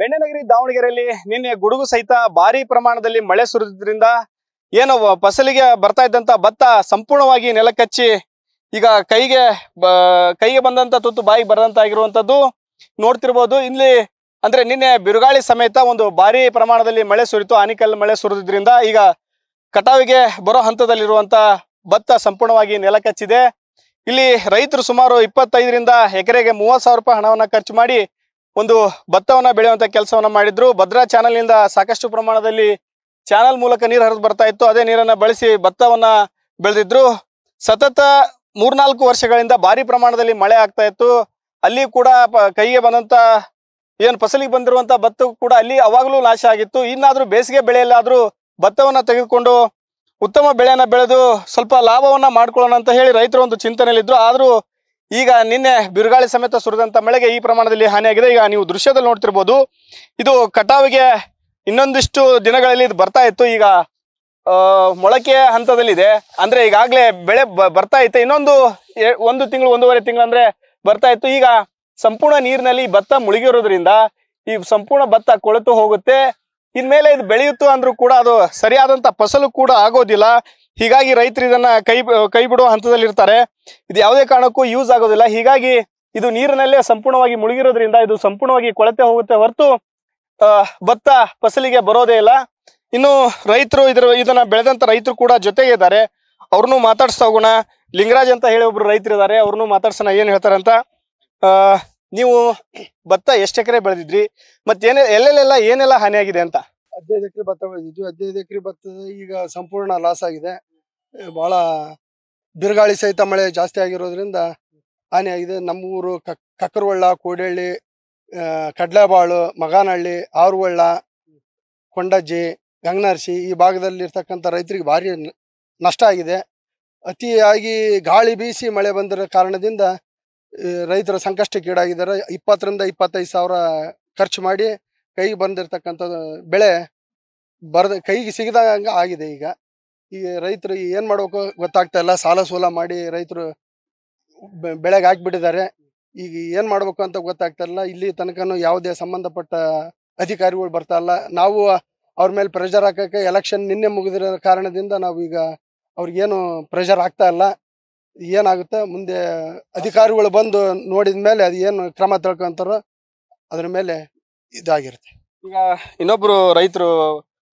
ಬೆಣ್ಣೆನಗರಿ ದಾವಣಗೆರೆಯಲ್ಲಿ ನಿನ್ನೆ ಗುಡುಗು ಸಹಿತ ಭಾರಿ ಪ್ರಮಾಣದಲ್ಲಿ ಮಳೆ ಸುರಿದ್ರಿಂದ ಏನು ಫಸಲಿಗೆ ಬರ್ತಾ ಇದ್ದಂತ ಭತ್ತ ಸಂಪೂರ್ಣವಾಗಿ ನೆಲಕಚ್ಚಿ ಈಗ ಕೈಗೆ ಕೈಗೆ ಬಂದಂತ ತುತ್ತು ಬಾಯಿಗೆ ಬರದಂತ ಆಗಿರುವಂತದ್ದು ನೋಡ್ತಿರ್ಬೋದು ಇಲ್ಲಿ ಅಂದ್ರೆ ನಿನ್ನೆ ಬಿರುಗಾಳಿ ಸಮೇತ ಒಂದು ಭಾರಿ ಪ್ರಮಾಣದಲ್ಲಿ ಮಳೆ ಸುರಿತು ಆನಿಕಲ್ ಮಳೆ ಸುರಿದ್ರಿಂದ ಈಗ ಕಟಾವಿಗೆ ಬರೋ ಹಂತದಲ್ಲಿರುವಂತ ಭತ್ತ ಸಂಪೂರ್ಣವಾಗಿ ನೆಲಕಚ್ಚಿದೆ ಇಲ್ಲಿ ರೈತರು ಸುಮಾರು ಇಪ್ಪತ್ತೈದರಿಂದ ಎಕರೆಗೆ ಮೂವತ್ತು ಸಾವಿರ ರೂಪಾಯಿ ಹಣವನ್ನು ಖರ್ಚು ಮಾಡಿ ಒಂದು ಭತ್ತವನ್ನ ಬೆಳೆಯುವಂತ ಕೆಲಸವನ್ನ ಮಾಡಿದ್ರು ಭದ್ರಾ ಚಾನೆಲ್ ನಿಂದ ಸಾಕಷ್ಟು ಪ್ರಮಾಣದಲ್ಲಿ ಚಾನಲ್ ಮೂಲಕ ನೀರು ಹರಿದು ಬರ್ತಾ ಇತ್ತು ಅದೇ ನೀರನ್ನ ಬಳಸಿ ಭತ್ತವನ್ನ ಬೆಳೆದಿದ್ರು ಸತತ ಮೂರ್ನಾಲ್ಕು ವರ್ಷಗಳಿಂದ ಭಾರಿ ಪ್ರಮಾಣದಲ್ಲಿ ಮಳೆ ಆಗ್ತಾ ಇತ್ತು ಅಲ್ಲಿ ಕೂಡ ಕೈಗೆ ಬಂದಂತ ಏನ್ ಫಸಲಿಗೆ ಬಂದಿರುವಂತ ಭತ್ತ ಕೂಡ ಅಲ್ಲಿ ಅವಾಗಲೂ ನಾಶ ಆಗಿತ್ತು ಇನ್ನಾದ್ರೂ ಬೇಸಿಗೆ ಬೆಳೆಯಲ್ಲಾದ್ರೂ ಭತ್ತವನ್ನ ತೆಗೆದುಕೊಂಡು ಉತ್ತಮ ಬೆಳೆಯನ್ನ ಬೆಳೆದು ಸ್ವಲ್ಪ ಲಾಭವನ್ನ ಮಾಡ್ಕೊಳ್ಳೋಣ ಅಂತ ಹೇಳಿ ರೈತರು ಒಂದು ಚಿಂತನೆಯಲ್ಲಿದ್ರು ಆದ್ರೂ ಈಗ ನಿನ್ನೆ ಬಿರುಗಾಳಿ ಸಮೇತ ಸುರಿದಂತ ಮಳೆಗೆ ಈ ಪ್ರಮಾಣದಲ್ಲಿ ಹಾನಿಯಾಗಿದೆ ಈಗ ನೀವು ದೃಶ್ಯದಲ್ಲಿ ನೋಡ್ತಿರ್ಬೋದು ಇದು ಕಟಾವಿಗೆ ಇನ್ನೊಂದಿಷ್ಟು ದಿನಗಳಲ್ಲಿ ಇದು ಬರ್ತಾ ಇತ್ತು ಈಗ ಮೊಳಕೆ ಹಂತದಲ್ಲಿದೆ ಅಂದ್ರೆ ಈಗಾಗಲೇ ಬೆಳೆ ಬರ್ತಾ ಇತ್ತು ಇನ್ನೊಂದು ಒಂದು ತಿಂಗಳು ಒಂದೂವರೆ ತಿಂಗಳು ಅಂದ್ರೆ ಬರ್ತಾ ಇತ್ತು ಈಗ ಸಂಪೂರ್ಣ ನೀರಿನಲ್ಲಿ ಭತ್ತ ಮುಳುಗಿರೋದ್ರಿಂದ ಈ ಸಂಪೂರ್ಣ ಭತ್ತ ಕೊಳೆತು ಹೋಗುತ್ತೆ ಇನ್ಮೇಲೆ ಇದು ಬೆಳೆಯುತ್ತೋ ಅಂದ್ರೂ ಕೂಡ ಅದು ಸರಿಯಾದಂತ ಫಸಲು ಕೂಡ ಆಗೋದಿಲ್ಲ ಹೀಗಾಗಿ ರೈತರು ಇದನ್ನ ಕೈ ಕೈ ಬಿಡುವ ಹಂತದಲ್ಲಿರ್ತಾರೆ ಇದು ಯಾವುದೇ ಕಾರಣಕ್ಕೂ ಯೂಸ್ ಆಗೋದಿಲ್ಲ ಹೀಗಾಗಿ ಇದು ನೀರಿನಲ್ಲೇ ಸಂಪೂರ್ಣವಾಗಿ ಮುಳುಗಿರೋದ್ರಿಂದ ಇದು ಸಂಪೂರ್ಣವಾಗಿ ಕೊಳತೆ ಹೋಗುತ್ತೆ ಹೊರತು ಭತ್ತ ಫಸಲಿಗೆ ಬರೋದೇ ಇಲ್ಲ ಇನ್ನು ರೈತರು ಇದ್ರ ಇದನ್ನ ಬೆಳೆದಂತ ರೈತರು ಕೂಡ ಜೊತೆಗೆ ಇದ್ದಾರೆ ಅವ್ರನ್ನೂ ಮಾತಾಡ್ಸ್ತಾ ಹೋಗೋಣ ಲಿಂಗರಾಜ್ ಅಂತ ಹೇಳಿ ಒಬ್ರು ರೈತರು ಇದ್ದಾರೆ ಅವ್ರನ್ನೂ ಮಾತಾಡ್ಸೋಣ ಏನ್ ಹೇಳ್ತಾರಂತ ನೀವು ಭತ್ತ ಎಷ್ಟು ಎಕರೆ ಬೆಳೆದಿದ್ರಿ ಮತ್ತೇನೆ ಎಲ್ಲೆಲ್ಲೆಲ್ಲ ಏನೆಲ್ಲ ಹಾನಿಯಾಗಿದೆ ಅಂತ ಹದಿನೈದು ಎಕರೆ ಭತ್ತ ಬೆಳೆದಿದ್ವಿ ಹದಿನೈದು ಎಕರೆ ಭತ್ತ ಈಗ ಸಂಪೂರ್ಣ ಲಾಸ್ ಆಗಿದೆ ಭಾಳ ಬಿರುಗಾಳಿ ಸಹಿತ ಮಳೆ ಜಾಸ್ತಿ ಆಗಿರೋದ್ರಿಂದ ಹಾನಿಯಾಗಿದೆ ನಮ್ಮ ಊರು ಕಕ್ಕರಗೊಳ್ಳ ಕೂಡಳ್ಳಿ ಕಡ್ಲೆಬಾಳು ಮಗಾನಹಳ್ಳಿ ಆರುಗೊಳ್ಳ ಕೊಂಡಜ್ಜಿ ಗಂಗನರ್ಸಿ ಈ ಭಾಗದಲ್ಲಿ ಇರ್ತಕ್ಕಂಥ ರೈತರಿಗೆ ಭಾರಿ ನಷ್ಟ ಆಗಿದೆ ಅತಿಯಾಗಿ ಗಾಳಿ ಬೀಸಿ ಮಳೆ ಬಂದಿರೋ ಕಾರಣದಿಂದ ರೈತರ ಸಂಕಷ್ಟಕ್ಕೀಡಾಗಿದ್ದಾರೆ ಇಪ್ಪತ್ತರಿಂದ ಇಪ್ಪತ್ತೈದು ಸಾವಿರ ಖರ್ಚು ಮಾಡಿ ಕೈಗೆ ಬಂದಿರತಕ್ಕಂಥ ಬೆಳೆ ಬರದ ಕೈಗೆ ಸಿಗದಂಗೆ ಆಗಿದೆ ಈಗ ಈ ರೈತರು ಏನು ಮಾಡ್ಬೇಕು ಗೊತ್ತಾಗ್ತಾ ಇಲ್ಲ ಸಾಲ ಸೋಲ ಮಾಡಿ ರೈತರು ಬೆಳೆಗೆ ಹಾಕ್ಬಿಟ್ಟಿದ್ದಾರೆ ಈಗ ಏನು ಮಾಡಬೇಕು ಅಂತ ಗೊತ್ತಾಗ್ತಾ ಇಲ್ಲ ಇಲ್ಲಿ ತನಕನು ಯಾವುದೇ ಸಂಬಂಧಪಟ್ಟ ಅಧಿಕಾರಿಗಳು ಬರ್ತಾ ಇಲ್ಲ ನಾವು ಅವ್ರ ಮೇಲೆ ಪ್ರೆಷರ್ ಹಾಕಕ್ಕೆ ಎಲೆಕ್ಷನ್ ನಿನ್ನೆ ಮುಗಿದಿರೋ ಕಾರಣದಿಂದ ನಾವು ಈಗ ಅವ್ರಿಗೇನು ಪ್ರೆಷರ್ ಆಗ್ತಾ ಇಲ್ಲ ಏನಾಗುತ್ತೆ ಮುಂದೆ ಅಧಿಕಾರಿಗಳು ಬಂದು ನೋಡಿದ ಮೇಲೆ ಅದು ಏನು ಕ್ರಮ ತಳ್ಕೊಂತಾರೋ ಅದ್ರ ಮೇಲೆ ಇದಾಗಿರುತ್ತೆ ಈಗ ಇನ್ನೊಬ್ರು ರೈತರು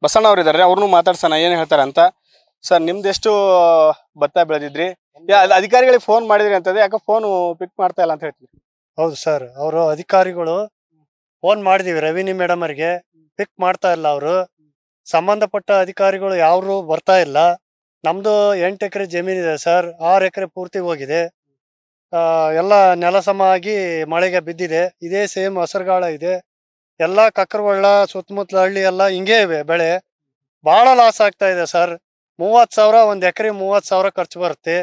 ಬಸಣ್ಣ ಅವರಿದ್ದಾರೆ ಇದ್ದಾರೆ ಅವ್ರನ್ನೂ ಮಾತಾಡ್ಸೋಣ ಏನು ಹೇಳ್ತಾರೆ ಅಂತ ಸರ್ ನಿಮ್ದೆಷ್ಟು ಭತ್ತ ಬೆಳೆದಿದ್ರಿ ಅಧಿಕಾರಿಗಳಿಗೆ ಫೋನ್ ಮಾಡಿದ್ರಿ ಅಂತ ಯಾಕೆ ಫೋನ್ ಪಿಕ್ ಮಾಡ್ತಾ ಇಲ್ಲ ಅಂತ ಹೇಳ್ತೀನಿ ಹೌದು ಸರ್ ಅವರು ಅಧಿಕಾರಿಗಳು ಫೋನ್ ಮಾಡಿದೀವಿ ರವಿನಿ ಮೇಡಮ್ ಅವರಿಗೆ ಪಿಕ್ ಮಾಡ್ತಾ ಇಲ್ಲ ಅವರು ಸಂಬಂಧಪಟ್ಟ ಅಧಿಕಾರಿಗಳು ಯಾರು ಬರ್ತಾ ಇಲ್ಲ ನಮ್ದು ಎಂಟು ಎಕರೆ ಇದೆ ಸರ್ ಆರು ಎಕರೆ ಪೂರ್ತಿ ಹೋಗಿದೆ ಎಲ್ಲ ನೆಲ ಸಮ ಆಗಿ ಮಳೆಗೆ ಬಿದ್ದಿದೆ ಇದೇ ಸೇಮ್ ಹಸರುಗಾಳ ಇದೆ ಎಲ್ಲ ಕಕ್ಕರಗೊಳ್ಳ ಸುತ್ತಮುತ್ತಲ ಹಳ್ಳಿ ಎಲ್ಲ ಹಿಂಗೇ ಇವೆ ಬೆಳೆ ಬಹಳ ಲಾಸ್ ಆಗ್ತಾ ಇದೆ ಸರ್ ಮೂವತ್ತು ಸಾವಿರ ಒಂದು ಎಕರೆ ಮೂವತ್ತು ಸಾವಿರ ಖರ್ಚು ಬರುತ್ತೆ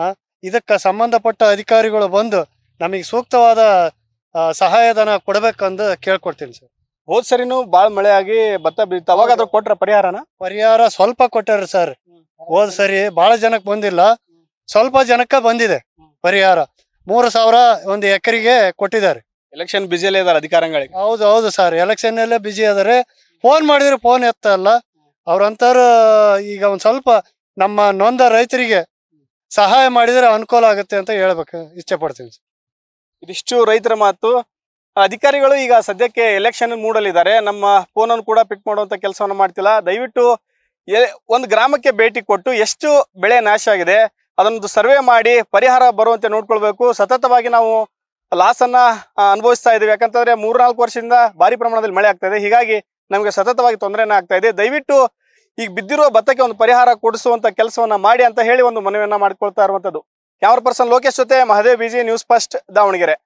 ಹಾಂ ಇದಕ್ಕೆ ಸಂಬಂಧಪಟ್ಟ ಅಧಿಕಾರಿಗಳು ಬಂದು ನಮಗೆ ಸೂಕ್ತವಾದ ಸಹಾಯಧನ ಕೊಡಬೇಕಂದು ಕೇಳ್ಕೊಡ್ತೀನಿ ಸರ್ ಹೋದ್ ಸರಿನು ಭಾಳ ಮಳೆ ಆಗಿ ಭತ್ತ ಕೊಟ್ಟರೆ ಅವಾಗ ಕೊಟ್ರ ಪರಿಹಾರನ ಪರಿಹಾರ ಸ್ವಲ್ಪ ಕೊಟ್ಟಾರ ಸರ್ ಹೋದ್ ಸರಿ ಬಹಳ ಜನಕ್ಕೆ ಬಂದಿಲ್ಲ ಸ್ವಲ್ಪ ಜನಕ್ಕೆ ಬಂದಿದೆ ಪರಿಹಾರ ಮೂರು ಸಾವಿರ ಒಂದು ಎಕರೆಗೆ ಕೊಟ್ಟಿದ್ದಾರೆ ಎಲೆಕ್ಷನ್ ಬಿಸಿಯಲ್ಲಿ ಇದಾರೆ ಅಧಿಕಾರಿಗಳಿಗೆ ಹೌದು ಹೌದು ಸರ್ ಎಲೆಕ್ಷನ್ ಅಲ್ಲೇ ಬಿಜಿ ಅದಾರೆ ಫೋನ್ ಮಾಡಿದ್ರೆ ಫೋನ್ ಎತ್ತಲ್ಲ ಅವ್ರಂತಾರು ಈಗ ಒಂದ್ ಸ್ವಲ್ಪ ನಮ್ಮ ನೊಂದ ರೈತರಿಗೆ ಸಹಾಯ ಮಾಡಿದ್ರೆ ಅನುಕೂಲ ಆಗುತ್ತೆ ಅಂತ ಹೇಳ್ಬೇಕು ಇಚ್ಛೆ ಪಡ್ತೀನಿ ಇದಿಷ್ಟು ರೈತರ ಮಾತು ಅಧಿಕಾರಿಗಳು ಈಗ ಸದ್ಯಕ್ಕೆ ಎಲೆಕ್ಷನ್ ಮೂಡಲಿದ್ದಾರೆ ನಮ್ಮ ಫೋನನ್ನು ಕೂಡ ಪಿಕ್ ಮಾಡುವಂತ ಕೆಲಸವನ್ನು ಮಾಡ್ತಿಲ್ಲ ದಯವಿಟ್ಟು ಒಂದು ಗ್ರಾಮಕ್ಕೆ ಭೇಟಿ ಕೊಟ್ಟು ಎಷ್ಟು ಬೆಳೆ ನಾಶ ಆಗಿದೆ ಅದನ್ನೊಂದು ಸರ್ವೆ ಮಾಡಿ ಪರಿಹಾರ ಬರುವಂತೆ ನೋಡ್ಕೊಳ್ಬೇಕು ಸತತವಾಗಿ ನಾವು ಲಾಸನ್ನ ಅನುಭವಿಸ್ತಾ ಇದೀವಿ ಯಾಕಂತಂದ್ರೆ ಮೂರ್ನಾಲ್ಕು ವರ್ಷದಿಂದ ಭಾರಿ ಪ್ರಮಾಣದಲ್ಲಿ ಮಳೆ ಆಗ್ತಾ ಇದೆ ಹೀಗಾಗಿ ನಮಗೆ ಸತತವಾಗಿ ತೊಂದರೆನ ಆಗ್ತಾ ಇದೆ ದಯವಿಟ್ಟು ಈಗ ಬಿದ್ದಿರುವ ಭತ್ತಕ್ಕೆ ಒಂದು ಪರಿಹಾರ ಕೊಡಿಸುವಂತ ಕೆಲಸವನ್ನ ಮಾಡಿ ಅಂತ ಹೇಳಿ ಒಂದು ಮನವಿಯನ್ನ ಮಾಡ್ಕೊಳ್ತಾ ಇರುವಂತದ್ದು ಯಾವ ಪರ್ಸನ್ ಲೋಕೇಶ್ ಜೊತೆ Mahadev busy news first Davanagere